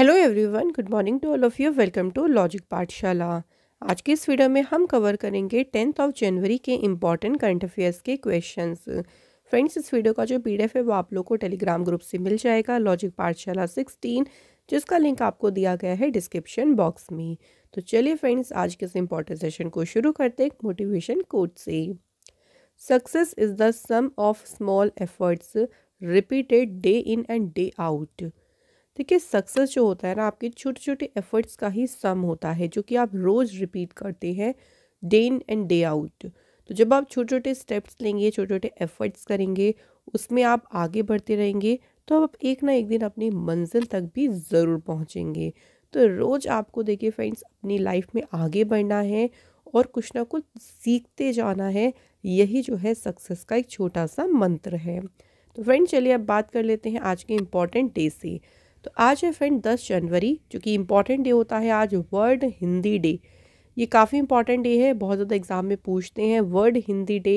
Hello everyone good morning to all of you welcome to logic Pathshala आज के इस video में हम कवर करेंगे टेंथ ऑफ जनवरी के इम्पॉर्टेंट करंट अफेयर्स के क्वेश्चंस फ्रेंड्स इस वीडियो का जो पीडीएफ है वो आप लोग को टेलीग्राम ग्रुप से मिल जाएगा लॉजिक पाठशाला सिक्सटीन जिसका लिंक आपको दिया गया है डिस्क्रिप्शन बॉक्स में तो चलिए फ्रेंड्स आज के इस इम्पॉर्टेंट सेशन को शुरू करते हैं मोटिवेशन कोट से success is the sum of small efforts repeated day in and day out देखिए सक्सेस जो होता है ना आपके छोटे छोटे एफर्ट्स का ही सम होता है जो कि आप रोज़ रिपीट करते हैं day in and day out तो जब आप छोटे छोटे स्टेप्स लेंगे छोटे छोटे एफर्ट्स करेंगे उसमें आप आगे बढ़ते रहेंगे तो आप एक ना एक दिन अपनी मंजिल तक भी ज़रूर पहुँचेंगे तो रोज़ आपको देखिए फ्रेंड्स अपनी लाइफ में आगे बढ़ना है और कुछ ना कुछ सीखते जाना है यही जो है सक्सेस का एक छोटा सा मंत्र है तो फ्रेंड चलिए अब बात कर लेते हैं आज के इम्पॉर्टेंट डे से तो आज है फ्रेंड दस जनवरी जो कि इम्पॉर्टेंट डे होता है आज वर्ल्ड हिंदी डे ये काफ़ी इंपॉर्टेंट डे है बहुत ज़्यादा एग्ज़ाम में पूछते हैं वर्ल्ड हिंदी डे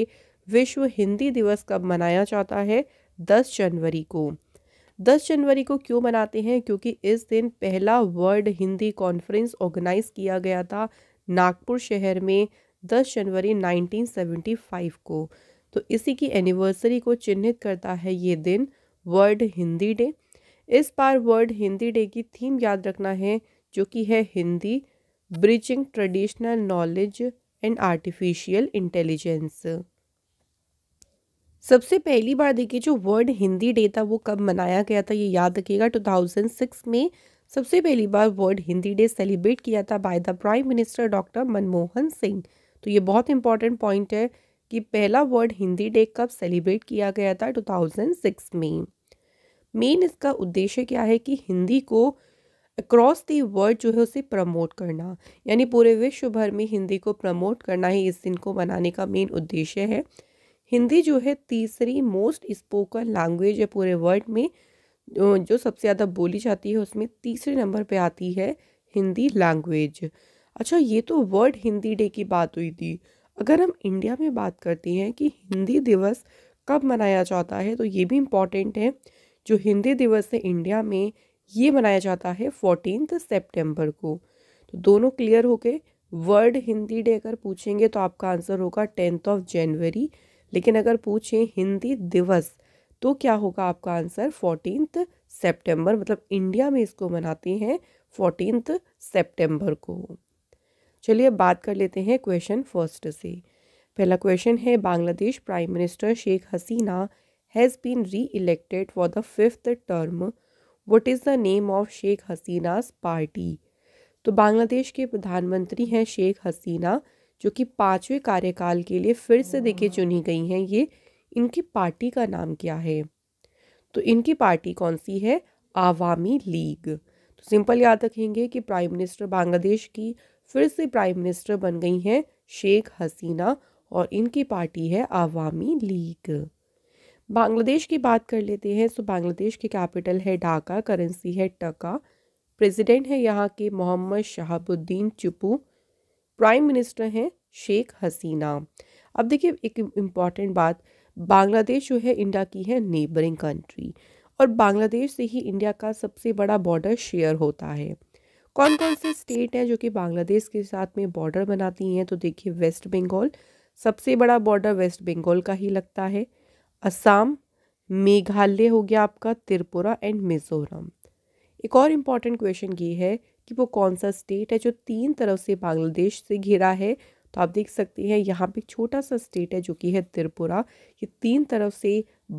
विश्व हिंदी दिवस कब मनाया जाता है दस जनवरी को दस जनवरी को क्यों मनाते हैं क्योंकि इस दिन पहला वर्ल्ड हिंदी कॉन्फ्रेंस ऑर्गेनाइज किया गया था नागपुर शहर में दस जनवरी 1975 को तो इसी की एनिवर्सरी को चिन्हित करता है ये दिन वर्ल्ड हिंदी डे इस बार वर्ड हिंदी डे की थीम याद रखना है जो कि है Hindi bridging traditional knowledge and artificial intelligence सबसे पहली बार देखिए जो वर्ल्ड हिंदी डे था वो कब मनाया गया था ये याद रखिएगा 2006 में सबसे पहली बार वर्ल्ड हिंदी डे सेलिब्रेट किया था by the prime minister doctor Manmohan Singh तो ये बहुत इंपॉर्टेंट पॉइंट है कि पहला वर्ल्ड हिंदी डे कब सेलिब्रेट किया गया था 2006 में मेन इसका उद्देश्य क्या है कि हिंदी को अक्रॉस दी वर्ल्ड जो है उसे प्रमोट करना यानी पूरे विश्व भर में हिंदी को प्रमोट करना ही इस दिन को मनाने का मेन उद्देश्य है हिंदी जो है तीसरी मोस्ट स्पोकन लैंग्वेज है पूरे वर्ल्ड में जो सबसे ज़्यादा बोली जाती है उसमें तीसरे नंबर पे आती है हिंदी लैंग्वेज अच्छा ये तो वर्ल्ड हिंदी डे की बात हुई थी अगर हम इंडिया में बात करते हैं कि हिंदी दिवस कब मनाया जाता है तो ये भी इम्पॉर्टेंट है जो हिंदी दिवस है इंडिया में ये मनाया जाता है फोर्टीन सेप्टेम्बर को तो दोनों क्लियर हो गए वर्ल्ड हिंदी डे अगर पूछेंगे तो आपका आंसर होगा टेंथ ऑफ जनवरी लेकिन अगर पूछें हिंदी दिवस तो क्या होगा आपका आंसर फोर्टीन सेप्टेम्बर मतलब इंडिया में इसको मनाते हैं फोर्टीन सेप्टेम्बर को चलिए बात कर लेते हैं क्वेश्चन फर्स्ट से पहला क्वेश्चन है Bangladesh prime minister Sheikh Hasina has been reelected for the fifth term what is the name of Sheikh Hasina's party तो बांग्लादेश के प्रधानमंत्री हैं शेख हसीना जो कि पाँचवें कार्यकाल के लिए फिर से देखे चुनी गई हैं ये इनकी पार्टी का नाम क्या है तो इनकी पार्टी कौन सी है आवामी लीग तो सिंपल याद रखेंगे कि प्राइम मिनिस्टर बांग्लादेश की फिर से प्राइम मिनिस्टर बन गई हैं शेख हसीना और इनकी पार्टी है आवामी लीग बांग्लादेश की बात कर लेते हैं तो बांग्लादेश की कैपिटल है ढाका करेंसी है टका प्रेसिडेंट है यहाँ के मोहम्मद शहाबुद्दीन चुपू प्राइम मिनिस्टर हैं शेख हसीना अब देखिए एक इम्पॉर्टेंट बात बांग्लादेश जो है इंडिया की है नेबरिंग कंट्री और बांग्लादेश से ही इंडिया का सबसे बड़ा बॉर्डर शेयर होता है कौन कौन से स्टेट हैं जो कि बांग्लादेश के साथ में बॉर्डर बनाती हैं तो देखिए वेस्ट बंगाल सबसे बड़ा बॉर्डर वेस्ट बंगाल का ही लगता है असम मेघालय हो गया आपका त्रिपुरा एंड मिजोरम एक और इम्पॉर्टेंट क्वेश्चन ये है कि वो कौन सा स्टेट है जो तीन तरफ से बांग्लादेश से घिरा है तो आप देख सकते हैं यहाँ पे छोटा सा स्टेट है जो कि है त्रिपुरा ये तीन तरफ से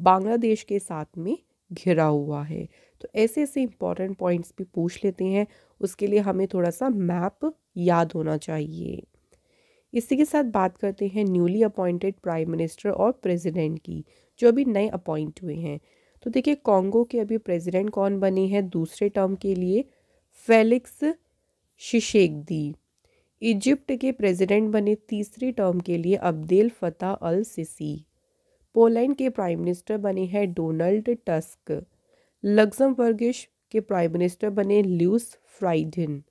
बांग्लादेश के साथ में घिरा हुआ है तो ऐसे ऐसे इम्पॉर्टेंट पॉइंट्स भी पूछ लेते हैं उसके लिए हमें थोड़ा सा मैप याद होना चाहिए इसी के साथ बात करते हैं न्यूली अपॉइंटेड प्राइम मिनिस्टर और प्रेसिडेंट की जो अभी नए अपॉइंट हुए हैं तो देखिए कॉन्गो के अभी प्रेसिडेंट कौन बने हैं दूसरे टर्म के लिए फेलिक्स शिशेगदी इजिप्ट के प्रेसिडेंट बने तीसरे टर्म के लिए Abdel Fattah al Sisi Poland के प्राइम मिनिस्टर बने हैं डोनाल्ड टस्क लग्जमबर्गिश के प्राइम मिनिस्टर बने ल्यूस फ्राइडिन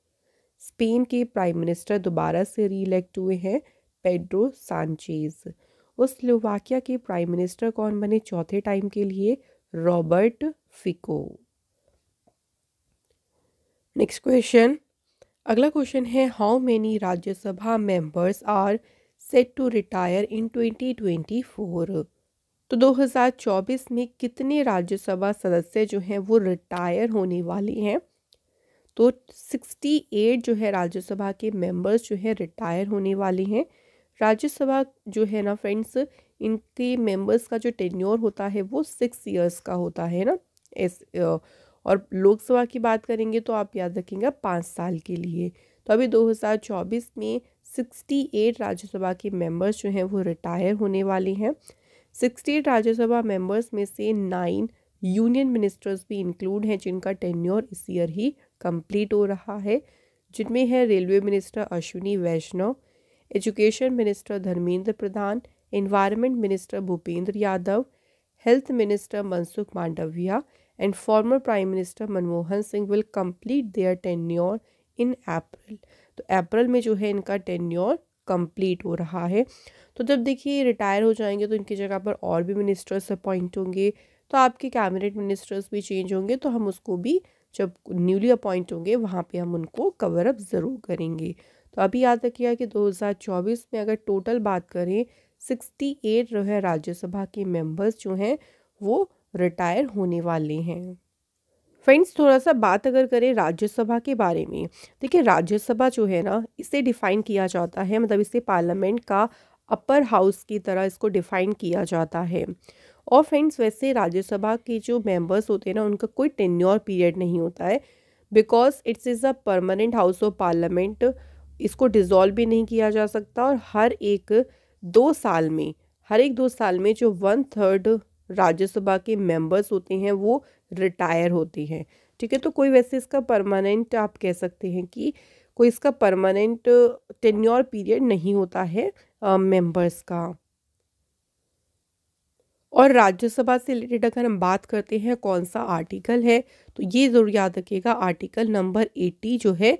स्पेन के प्राइम मिनिस्टर दोबारा से रीलेक्ट हुए हैं पेड्रो सांचेज़ उस स्लोवाकिया के प्राइम मिनिस्टर कौन बने चौथे टाइम के लिए रॉबर्ट फिको नेक्स्ट क्वेश्चन अगला क्वेश्चन है how many Rajya Sabha members are set to retire इन 2024 तो 2024 में कितने राज्यसभा सदस्य जो हैं वो रिटायर होने वाले हैं तो 68 जो है राज्यसभा के मेंबर्स जो है रिटायर होने वाले हैं राज्यसभा जो है ना फ्रेंड्स इनके मेंबर्स का जो टेन्योर होता है वो सिक्स इयर्स का होता है ना एस और लोकसभा की बात करेंगे तो आप याद रखेंगे पाँच साल के लिए तो अभी 2024 में 68 राज्यसभा के मेंबर्स जो हैं वो रिटायर होने वाले हैं 68 राज्यसभा मेंबर्स में से नाइन यूनियन मिनिस्टर्स भी इंक्लूड हैं जिनका टेन्योर इस ईयर ही कंप्लीट हो रहा है जिनमें है railway minister Ashwini Vaishnaw education minister Dharmendra Pradhan environment minister Bhupender Yadav health minister Mansukh Mandaviya and former prime minister Manmohan Singh will complete their tenure in April तो अप्रैल में जो है इनका टेन्योर कंप्लीट हो रहा है तो जब देखिए रिटायर हो जाएंगे तो इनकी जगह पर और भी मिनिस्टर्स अपॉइंट होंगे तो आपके कैबिनेट मिनिस्टर्स भी चेंज होंगे तो हम उसको भी जब न्यूली अपॉइंट होंगे वहाँ पे हम उनको कवर अप ज़रूर करेंगे तो अभी याद रखिएगा कि 2024 में अगर टोटल बात करें 68 जो है राज्यसभा के मेंबर्स जो हैं वो रिटायर होने वाले हैं फ्रेंड्स थोड़ा सा बात अगर करें राज्यसभा के बारे में देखिए राज्यसभा जो है ना इसे डिफ़ाइन किया जाता है मतलब इसे पार्लियामेंट का अपर हाउस की तरह इसको डिफ़ाइन किया जाता है और फ्रेंड्स वैसे राज्यसभा के जो मेंबर्स होते हैं ना उनका कोई टेन्योर पीरियड नहीं होता है because it's is a permanent house of parliament इसको डिज़ोल्व भी नहीं किया जा सकता और हर एक दो साल में हर एक दो साल में जो वन थर्ड राज्यसभा के मेंबर्स होते हैं वो रिटायर होते हैं ठीक है तो कोई वैसे इसका परमानेंट आप कह सकते हैं कि कोई इसका परमानेंट टेन्योर पीरियड नहीं होता है मेंबर्स का और राज्यसभा से रिलेटेड अगर हम बात करते हैं कौन सा आर्टिकल है तो ये ज़रूर याद रखिएगा आर्टिकल नंबर एटी जो है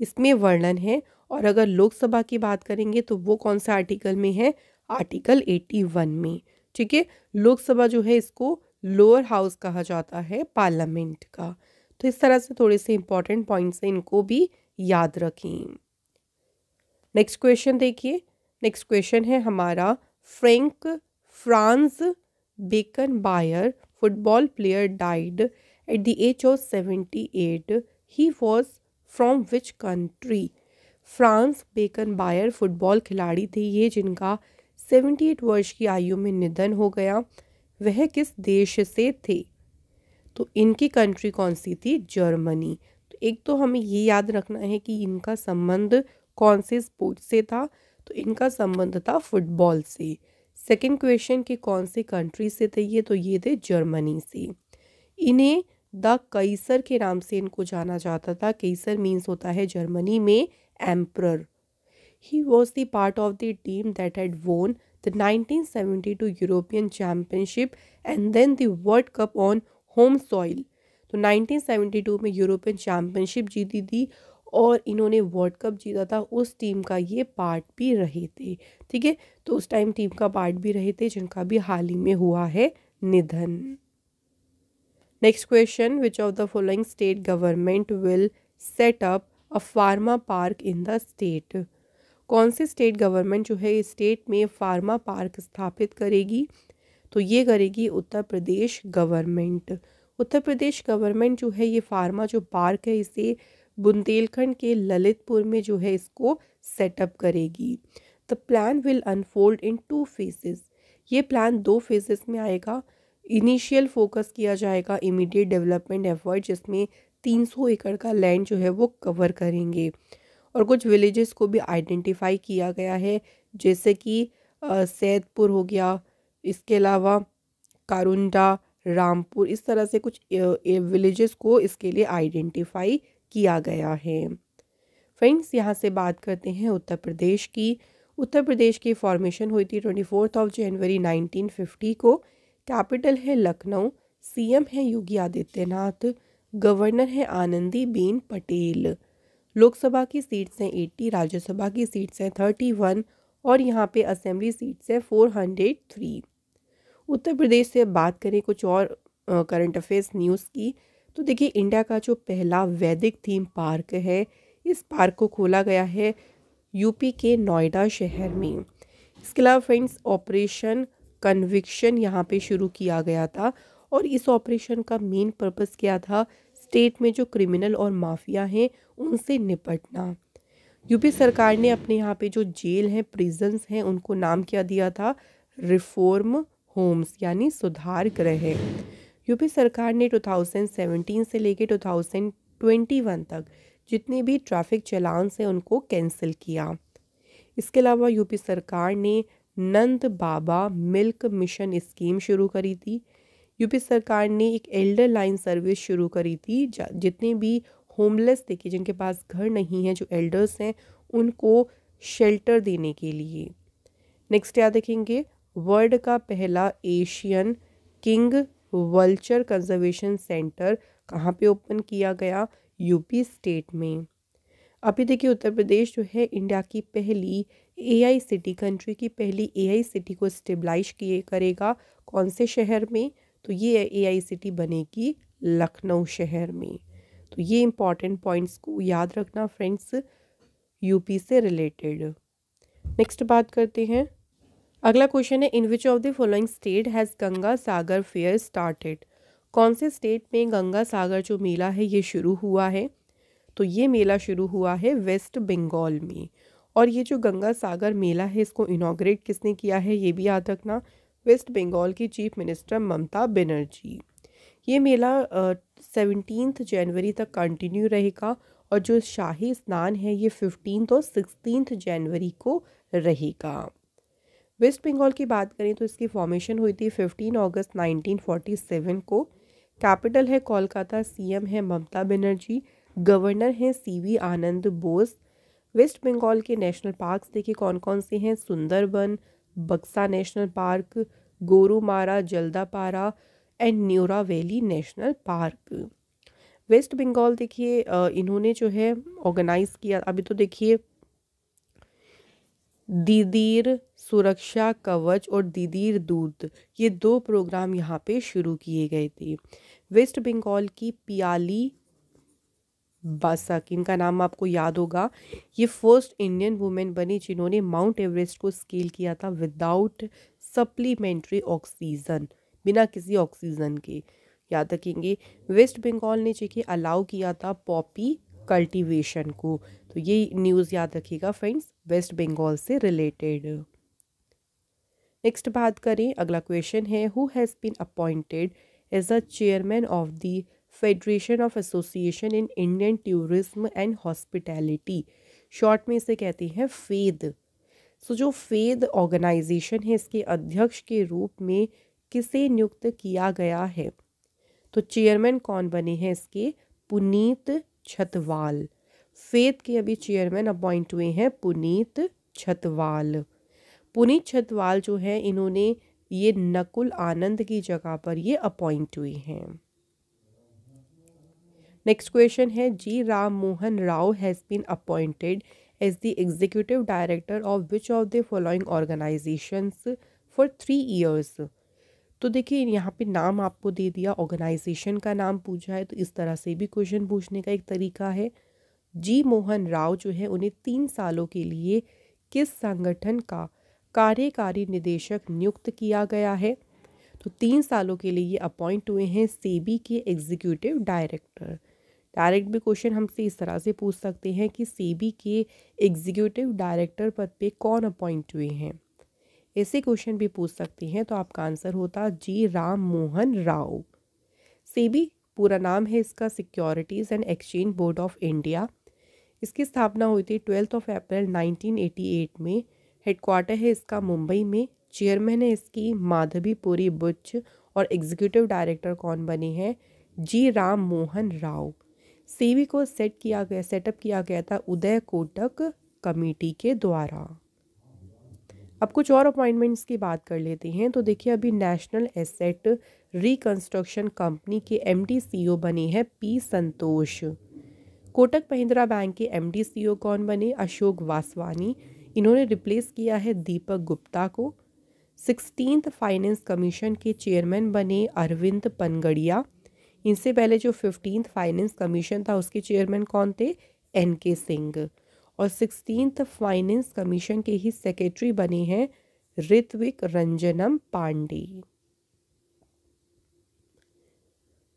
इसमें वर्णन है और अगर लोकसभा की बात करेंगे तो वो कौन सा आर्टिकल में है आर्टिकल 81 में ठीक है लोकसभा जो है इसको लोअर हाउस कहा जाता है पार्लियामेंट का तो इस तरह से थोड़े से इंपॉर्टेंट पॉइंट्स हैं इनको भी याद रखें नेक्स्ट क्वेश्चन देखिए नेक्स्ट क्वेश्चन है हमारा Frank Franz Beckenbauer football player died at the age of seventy eight he was from which country Franz Beckenbauer football खिलाड़ी थे ये जिनका 78 वर्ष की आयु में निधन हो गया वह किस देश से थे तो इनकी कंट्री कौन सी थी जर्मनी तो एक तो हमें ये याद रखना है कि इनका संबंध कौन से स्पोर्ट से था तो इनका संबंध था फुटबॉल से सेकंड क्वेश्चन कि कौन से कंट्री से थे ये तो ये थे जर्मनी से इन्हें द कैसर के नाम से इनको जाना जाता था कैसर मीन्स होता है जर्मनी में emperor. He was the part of the team that had won the 1972 European Championship and then the World Cup on home soil तो 1972 में यूरोपियन चैम्पियनशिप जीती थी और इन्होंने वर्ल्ड कप जीता था उस टीम का ये पार्ट भी रहे थे ठीक है तो उस टाइम टीम का पार्ट भी रहे थे जिनका भी हाल ही में हुआ है निधन next question which of the following state government will set up a pharma park in the state कौन से स्टेट गवर्नमेंट जो है स्टेट में फार्मा पार्क स्थापित करेगी तो ये करेगी उत्तर प्रदेश गवर्नमेंट उत्तर प्रदेश गवर्नमेंट जो है ये फार्मा जो पार्क है इसे बुंदेलखंड के ललितपुर में जो है इसको सेटअप करेगी the plan will unfold in two phases ये प्लान दो फेजेस में आएगा इनिशियल फोकस किया जाएगा इमीडिएट डेवलपमेंट एफर्ट जिसमें 300 एकड़ का लैंड जो है वो कवर करेंगे और कुछ विलेजेस को भी आइडेंटिफाई किया गया है जैसे कि सैदपुर हो गया इसके अलावा कारुंडा रामपुर इस तरह से कुछ विलेजेस को इसके लिए आइडेंटिफाई किया गया है फ्रेंड्स यहाँ से बात करते हैं उत्तर प्रदेश की उत्तर प्रदेश की फॉर्मेशन हुई थी ट्वेंटी फोर्थ ऑफ जनवरी 1950 को कैपिटल है लखनऊ सीएम है योगी आदित्यनाथ गवर्नर हैं आनंदी बेन पटेल लोकसभा की सीट्स हैं 80 राज्यसभा की सीट्स हैं 31 और यहाँ पे असेंबली सीट्स हैं 403 उत्तर प्रदेश से बात करें कुछ और करंट अफेयर्स न्यूज़ की तो देखिए इंडिया का जो पहला वैदिक थीम पार्क है इस पार्क को खोला गया है यूपी के नोएडा शहर में इसके अलावा फ्रेंड्स ऑपरेशन कन्विक्शन यहाँ पे शुरू किया गया था और इस ऑपरेशन का मेन पर्पस क्या था स्टेट में जो क्रिमिनल और माफिया हैं उनसे निपटना यूपी सरकार ने अपने यहाँ पे जो जेल हैं प्रिजन्स हैं उनको नाम क्या दिया था रिफॉर्म होम्स यानी सुधार गृह यूपी सरकार ने 2017 से लेकर 2021 तक जितने भी ट्रैफिक चलान से उनको कैंसिल किया इसके अलावा यूपी सरकार ने Nand Baba milk mission scheme शुरू करी थी यूपी सरकार ने एक एल्डर लाइन सर्विस शुरू करी थी जितने भी होमलेस देखिए जिनके पास घर नहीं है जो एल्डर्स हैं उनको शेल्टर देने के लिए नेक्स्ट क्या देखेंगे वर्ल्ड का पहला Asian king vulture conservation centre कहाँ पे ओपन किया गया यूपी स्टेट में अभी देखिए उत्तर प्रदेश जो है इंडिया की पहली एआई सिटी कंट्री की पहली एआई सिटी को स्टेबलाइज किए करेगा कौन से शहर में तो ये ए आई सिटी बनेगी लखनऊ शहर में तो ये इम्पॉर्टेंट पॉइंट्स को याद रखना फ्रेंड्स यूपी से रिलेटेड नेक्स्ट बात करते हैं अगला क्वेश्चन है in which of the following state has Ganga Sagar fair started कौन से स्टेट में गंगा सागर जो मेला है ये शुरू हुआ है तो ये मेला शुरू हुआ है वेस्ट बंगाल में और ये जो गंगा सागर मेला है इसको इनाग्रेट किसने किया है ये भी याद रखना वेस्ट बंगाल की चीफ मिनिस्टर ममता बनर्जी ये मेला सेवनटीन जनवरी तक कंटिन्यू रहेगा और जो शाही स्नान है ये फिफ्टीन और सिक्सटीनथ जनवरी को रहेगा वेस्ट बंगाल की बात करें तो इसकी फॉर्मेशन हुई थी फिफ्टीन अगस्त 1947 को कैपिटल है कोलकाता सीएम है ममता बनर्जी गवर्नर हैं C V Ananda Bose west Bengal के नेशनल पार्क्स देखिए कौन कौन से हैं Sundarban Buxa national park Gorumara Jaldapara and Neora valley national park west Bengal देखिए इन्होंने जो है ऑर्गेनाइज किया अभी तो देखिए दीदीर सुरक्षा कवच और दीदीर दूत ये दो प्रोग्राम यहाँ पे शुरू किए गए थे वेस्ट बंगाल की पियाली बासाक का नाम आपको याद होगा ये फर्स्ट इंडियन वुमेन बनी जिन्होंने माउंट एवरेस्ट को स्केल किया था विदाउट सप्लीमेंट्री ऑक्सीजन बिना किसी ऑक्सीजन के याद रखेंगे वेस्ट बंगाल ने कि अलाउ किया था पॉपी कल्टीवेशन को तो ये न्यूज़ याद रखिएगा फ्रेंड्स वेस्ट बंगाल से रिलेटेड नेक्स्ट बात करें अगला क्वेश्चन है who has been appointed as a chairman of the federation of association in Indian tourism and hospitality short में इसे कहते हैं फेद सो so, जो फेद ऑर्गेनाइजेशन है इसके अध्यक्ष के रूप में किसे नियुक्त किया गया है तो चेयरमैन कौन बने हैं इसके पुनीत छतवाल फेद के अभी चेयरमैन अपॉइंट हुए हैं पुनीत छतवाल पुनीत छतवाल जो है इन्होंने ये नकुल आनंद की जगह पर ये अपॉइंट हुई हैं नेक्स्ट क्वेश्चन है G Ram Mohan Rao has been appointed as the executive director of which of the following organisations for three years तो देखिए यहाँ पे नाम आपको दे दिया ऑर्गेनाइजेशन का नाम पूछा है तो इस तरह से भी क्वेश्चन पूछने का एक तरीका है जी मोहन राव जो है उन्हें तीन सालों के लिए किस संगठन का कार्यकारी निदेशक नियुक्त किया गया है तो तीन सालों के लिए ये अपॉइंट हुए हैं सेबी के एग्जीक्यूटिव डायरेक्टर डायरेक्ट भी क्वेश्चन हमसे इस तरह से पूछ सकते हैं कि सेबी के एग्जीक्यूटिव डायरेक्टर पद पे कौन अपॉइंट हुए हैं ऐसे क्वेश्चन भी पूछ सकते हैं तो आपका आंसर होता जी राम मोहन राव सेबी पूरा नाम है इसका securities and exchange board of India इसकी स्थापना हुई थी ट्वेल्थ ऑफ अप्रैल नाइनटीन में हेडक्वार्टर है इसका मुंबई में चेयरमैन है इसकी माधवी पुरी बुच्च और एग्जीक्यूटिव डायरेक्टर कौन बने हैं जी राम मोहन राव सेवी को सेट किया गया सेटअप किया गया था उदय कोटक कमेटी के द्वारा अब कुछ और अपॉइंटमेंट्स की बात कर लेते हैं तो देखिए अभी नेशनल एसेट रिकंस्ट्रक्शन कंपनी के एम सीईओ e बने हैं पी संतोष कोटक महिंद्रा बैंक के एम सीईओ e कौन बने अशोक वासवानी इन्होंने रिप्लेस किया है दीपक गुप्ता को सिक्सटीन फाइनेंस कमीशन के चेयरमैन बने अरविंद पनगड़िया इनसे पहले जो फिफ्टीन फाइनेंस कमीशन था उसके चेयरमैन कौन थे एन के सिंह और सिक्सटीन फाइनेंस कमीशन के ही सेक्रेटरी बने हैं Ritvik Ranjanam Pandey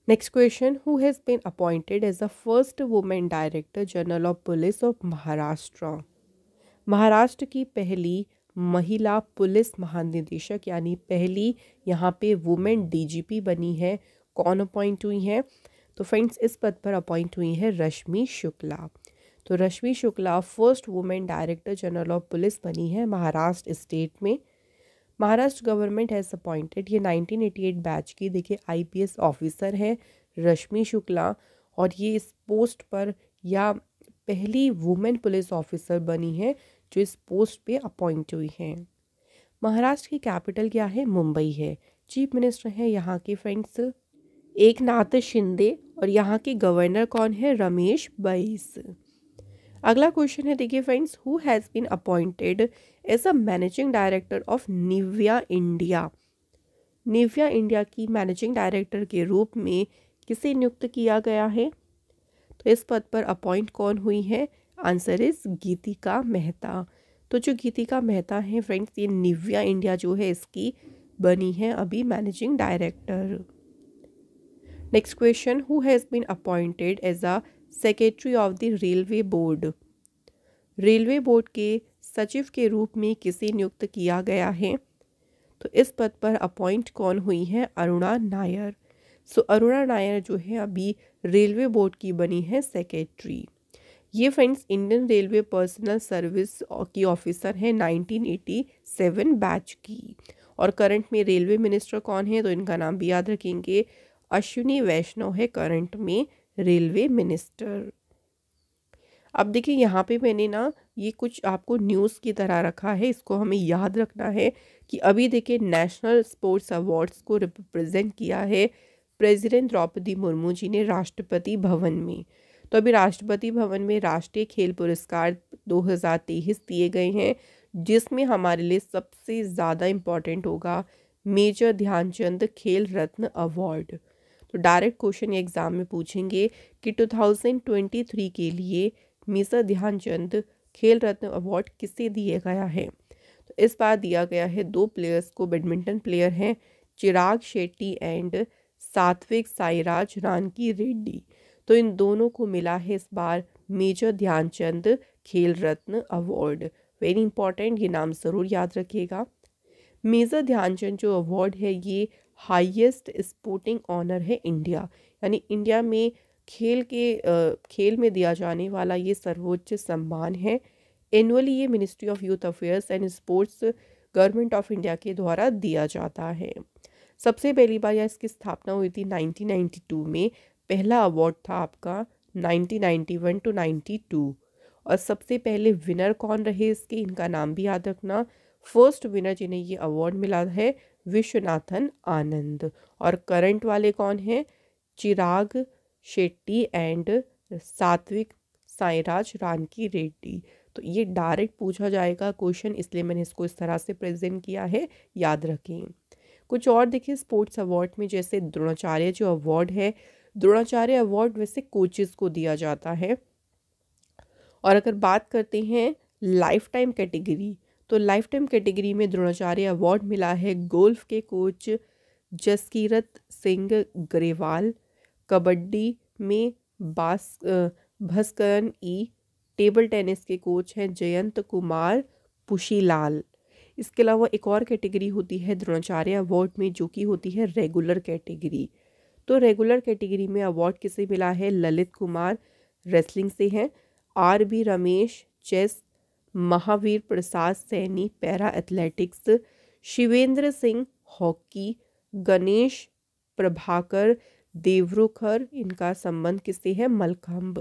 next question who has been appointed as the first women director general of police of Maharashtra Maharashtra की पहली महिला पुलिस महानिदेशक यानी पहली यहाँ पे वुमेन डीजीपी बनी है कौन अपॉइंट हुई हैं तो फ्रेंड्स इस पद पर अपॉइंट हुई हैं रश्मि शुक्ला तो Rashmi Shukla first women director general of police बनी है महाराष्ट्र स्टेट में महाराष्ट्र गवर्नमेंट हैज़ अपॉइंटेड ये 1988 बैच की देखिए आईपीएस ऑफिसर है रश्मि शुक्ला और ये इस पोस्ट पर या पहली वुमेन पुलिस ऑफिसर बनी है जो इस पोस्ट पे अपॉइंट हुई हैं महाराष्ट्र की कैपिटल क्या है मुंबई है चीफ मिनिस्टर हैं यहाँ के फ्रेंड्स एक नाथ शिंदे और यहाँ के गवर्नर कौन है रमेश बैस अगला क्वेश्चन है देखिए friends who has been appointed as a managing director of Nivea India Nivea India की मैनेजिंग डायरेक्टर के रूप में किसे नियुक्त किया गया है तो इस पद पर अपॉइंट कौन हुई है आंसर इज गीतिका मेहता तो जो गीतिका मेहता है फ्रेंड्स ये निविया इंडिया जो है इसकी बनी है अभी managing director next question who has been appointed as a secretary of the railway board railway board के सचिव के रूप में किसे नियुक्त किया गया है तो इस पद पर अपॉइंट कौन हुई है अरुणा नायर सो अरुणा नायर जो है अभी रेलवे बोर्ड की बनी है सेक्रेटरी ये friends Indian railway personnel service की ऑफिसर है 1987 बैच की और करंट में रेलवे मिनिस्टर कौन है तो इनका नाम भी याद रखेंगे अश्विनी वैष्णव है करंट में रेलवे मिनिस्टर अब देखिए यहाँ पे मैंने ना ये कुछ आपको न्यूज़ की तरह रखा है इसको हमें याद रखना है कि अभी देखिए नेशनल स्पोर्ट्स अवार्ड्स को रिप्रेजेंट किया है प्रेसिडेंट द्रौपदी मुर्मू जी ने राष्ट्रपति भवन में तो अभी राष्ट्रपति भवन में राष्ट्रीय खेल पुरस्कार 2023 दिए गए हैं जिसमें हमारे लिए सबसे ज़्यादा इम्पॉर्टेंट होगा major Dhyanchand Khel Ratna award direct question exam में पूछेंगे कि 2023 के लिए मिसर ध्यानचंद खेल रत्न अवार्ड किसे दिया गया है तो इस बार दिया गया है दो प्लेयर्स को बैडमिंटन प्लेयर हैं चिराग शेट्टी एंड सात्विक साईराज रानकी रेड्डी तो इन दोनों को मिला है इस बार major Dhyanchand Khel Ratna award very important ये नाम ज़रूर याद रखिएगा मेजर ध्यानचंद जो अवार्ड है ये हाईएस्ट स्पोर्टिंग ऑनर है इंडिया यानी इंडिया में खेल के खेल में दिया जाने वाला ये सर्वोच्च सम्मान है एनुअली ये ministry of youth affairs and sports government of India के द्वारा दिया जाता है सबसे पहली बार यह इसकी स्थापना हुई थी 1992 में पहला अवार्ड था आपका 1991 टू 92 और सबसे पहले विनर कौन रहे इसके इनका नाम भी याद रखना फर्स्ट विनर जिन्हें ये अवार्ड मिला है विश्वनाथन आनंद और करंट वाले कौन हैं चिराग शेट्टी एंड सात्विक साईराज रानकी रेड्डी तो ये डायरेक्ट पूछा जाएगा क्वेश्चन इसलिए मैंने इसको इस तरह से प्रेजेंट किया है याद रखें कुछ और देखिए स्पोर्ट्स अवार्ड में जैसे द्रोणाचार्य जो अवार्ड है द्रोणाचार्य अवार्ड वैसे कोचेस को दिया जाता है और अगर बात करते हैं लाइफ टाइम कैटेगरी तो लाइफ टाइम कैटेगरी में द्रोणाचार्य अवार्ड मिला है गोल्फ के कोच जसकीरत सिंह ग्रेवाल कबड्डी में बास भस्करन ई टेबल टेनिस के कोच हैं जयंत कुमार पुशीलाल इसके अलावा एक और कैटेगरी होती है द्रोणाचार्य अवार्ड में जो कि होती है रेगुलर कैटेगरी तो रेगुलर कैटेगरी में अवार्ड किसे मिला है ललित कुमार रेसलिंग से हैं R B Ramesh chess Mahavir Prasad Saini para athletics Shivendra Singh hockey Ganesh Prabhakar Devrukhkar इनका संबंध किससे है मलखम्ब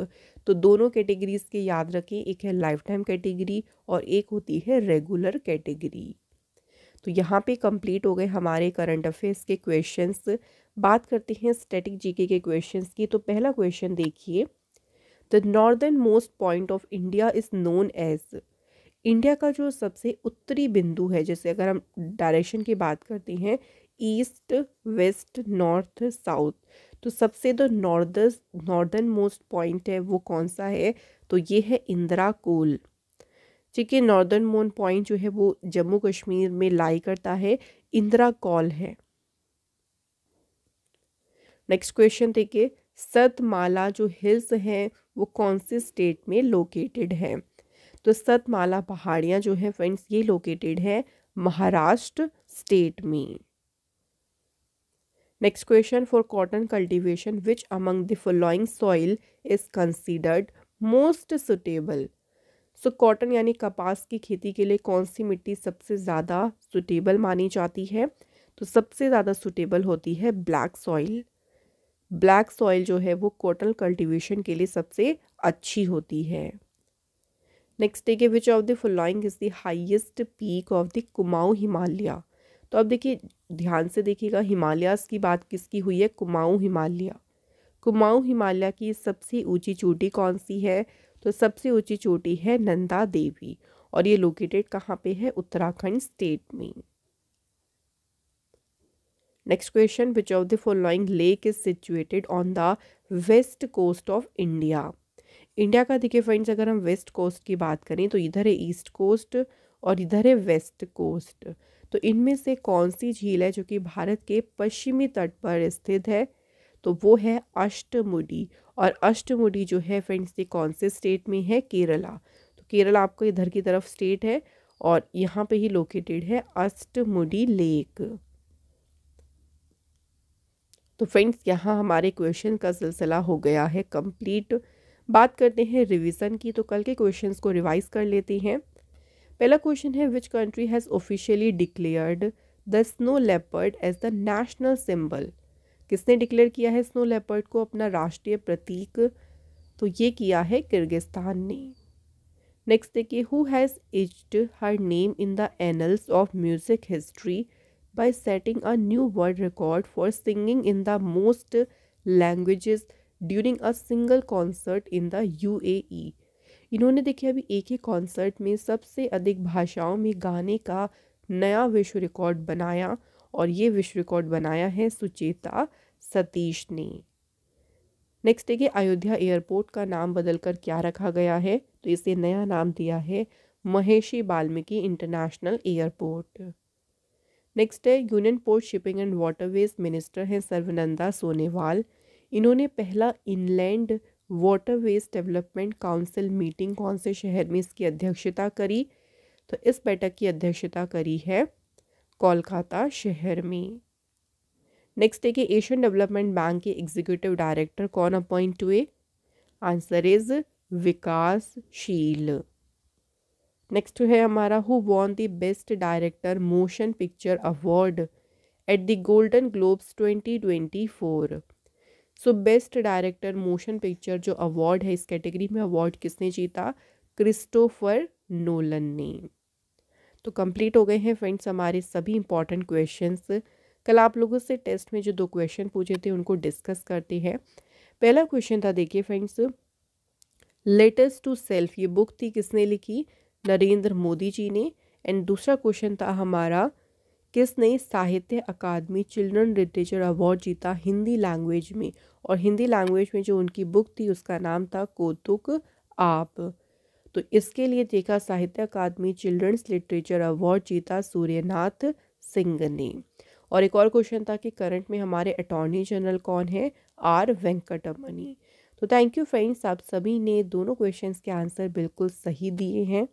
तो दोनों कैटेगरीज के याद रखें एक है लाइफ टाइम कैटेगरी और एक होती है रेगुलर कैटेगरी तो यहाँ पे कंप्लीट हो गए हमारे करंट अफेयर्स के क्वेश्चंस बात करते हैं स्टैटिक जीके के क्वेश्चंस की तो पहला क्वेश्चन देखिए the northern most point of India is known as India का जो सबसे उत्तरी बिंदु है जैसे अगर हम डायरेक्शन की बात करते हैं ईस्ट वेस्ट नॉर्थ साउथ तो सबसे जो नॉर्दर्स नॉर्दर्न मोस्ट पॉइंट है वो कौन सा है तो ये है इंदिरा कोल ठीक है नॉर्दर्न मोन पॉइंट जो है वो जम्मू कश्मीर में लाई करता है इंदिरा कॉल है नेक्स्ट क्वेश्चन देखिए सतमाला जो हिल्स हैं वो कौन से स्टेट में लोकेटेड है तो सतमाला पहाड़ियाँ जो हैं फ्रेंड्स ये लोकेटेड है महाराष्ट्र स्टेट में next question for cotton cultivation which among the following soil is considered most suitable so cotton यानी कपास की खेती के लिए कौन सी मिट्टी सबसे ज़्यादा सुटेबल मानी जाती है तो सबसे ज़्यादा सुटेबल होती है ब्लैक सॉइल ब्लैक सॉइल जो है वो कॉटन कल्टीवेशन के लिए सबसे अच्छी होती है नेक्स्ट देखिए which of the following is the highest peak of the Kumaon Himalaya तो अब देखिए ध्यान से देखिएगा हिमालयस की बात किसकी हुई है कुमाऊ हिमालय कुमाऊ हिमालय की सबसे ऊंची चोटी कौन सी है तो सबसे ऊंची चोटी है नंदा देवी और ये लोकेटेड कहाँ पे है उत्तराखंड स्टेट में next question which of the following lake is situated on the west coast of India India का देखिए फ्रेंड्स अगर हम वेस्ट कोस्ट की बात करें तो इधर है ईस्ट कोस्ट और इधर है वेस्ट कोस्ट तो इनमें से कौन सी झील है जो कि भारत के पश्चिमी तट पर स्थित है तो वो है अष्टमुडी और अष्टमुडी जो है फ्रेंड्स ये कौन से स्टेट में है केरला तो केरला आपको इधर की तरफ स्टेट है और यहाँ पे ही लोकेटेड है अष्टमुडी लेक तो फ्रेंड्स यहाँ हमारे क्वेश्चन का सिलसिला हो गया है कंप्लीट बात करते हैं रिवीजन की तो कल के क्वेश्चंस को रिवाइज कर लेते हैं पहला क्वेश्चन है which country has officially declared the snow leopard as the national symbol किसने डिक्लेयर किया है स्नो लेपर्ड को अपना राष्ट्रीय प्रतीक तो ये किया है किर्गिस्तान ने नेक्स्ट देखिए who has etched her name in the annals of music history by setting a new world record for singing in the most languages during a single concert in the U इन्होंने देखिए अभी एक ही concert में सबसे अधिक भाषाओं में गाने का नया विश्व रिकॉर्ड बनाया और ये विश्व रिकॉर्ड बनाया है सुचेता सतीश ने नेक्स्ट देखिए अयोध्या एयरपोर्ट का नाम बदलकर क्या रखा गया है तो इसे नया नाम दिया है Maharishi Valmiki international airport next है union port shipping and waterways minister हैं सर्वनंदा सोनेवाल इन्होंने पहला inland waterways development council meeting कौन से शहर में इसकी अध्यक्षता करी तो इस बैठक की अध्यक्षता करी है कोलकाता शहर में नेक्स्ट है कि एशियन डेवलपमेंट बैंक के एग्जीक्यूटिव डायरेक्टर कौन अपॉइंट हुए आंसर इज विकासशील नेक्स्ट है हमारा who won the best director motion picture award at the golden globes twenty twenty four so best director motion picture जो अवार्ड है इस कैटेगरी में award किसने जीता क्रिस्टोफर नोलन ने तो कंप्लीट हो गए हैं फ्रेंड्स हमारे सभी इंपॉर्टेंट क्वेश्चंस कल आप लोगों से टेस्ट में जो दो क्वेश्चन पूछे थे उनको डिस्कस करते हैं पहला क्वेश्चन था देखिए फ्रेंड्स लेटेस्ट टू सेल्फ ये बुक थी किसने लिखी नरेंद्र मोदी जी ने एंड दूसरा क्वेश्चन था हमारा किसने साहित्य अकादमी चिल्ड्रन लिटरेचर अवार्ड जीता हिंदी लैंग्वेज में और हिंदी लैंग्वेज में जो उनकी बुक थी उसका नाम था कोतुक आप तो इसके लिए देखा साहित्य अकादमी चिल्ड्रंस लिटरेचर अवार्ड जीता सूर्यनाथ सिंह ने और एक और क्वेश्चन था कि करंट में हमारे अटॉर्नी जनरल कौन है आर वेंकटमणि तो थैंक यू फ्रेंड्स आप सभी ने दोनों क्वेश्चंस के आंसर बिल्कुल सही दिए हैं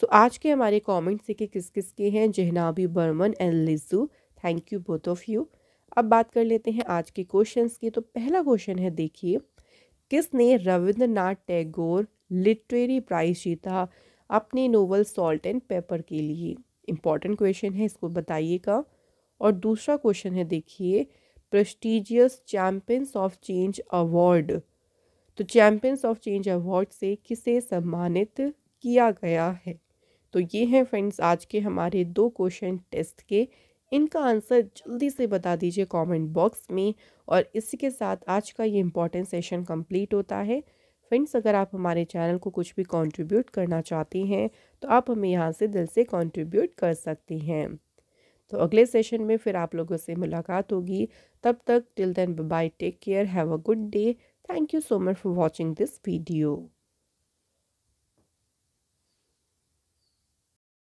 सो so, आज के हमारे कमेंट्स देखिए किस किस के हैं Jahnabi Barman and Liju thank you both of you अब बात कर लेते हैं आज के क्वेश्चंस की तो पहला क्वेश्चन है देखिए किसने रविंद्रनाथ टैगोर लिटरेरी प्राइज जीता अपने नोवल सॉल्ट एंड पेपर के लिए इम्पॉर्टेंट क्वेश्चन है इसको बताइएगा और दूसरा क्वेश्चन है देखिए prestigious champions of change award तो चैम्पियंस ऑफ चेंज अवार्ड से किसे सम्मानित किया गया है तो ये हैं फ्रेंड्स आज के हमारे दो क्वेश्चन टेस्ट के इनका आंसर जल्दी से बता दीजिए कमेंट बॉक्स में और इसी के साथ आज का ये इम्पॉर्टेंट सेशन कंप्लीट होता है फ्रेंड्स अगर आप हमारे चैनल को कुछ भी कंट्रीब्यूट करना चाहती हैं तो आप हमें यहाँ से दिल से कंट्रीब्यूट कर सकती हैं तो अगले सेशन में फिर आप लोगों से मुलाकात होगी तब तक till then bye take care have a good day thank you so much for watching this video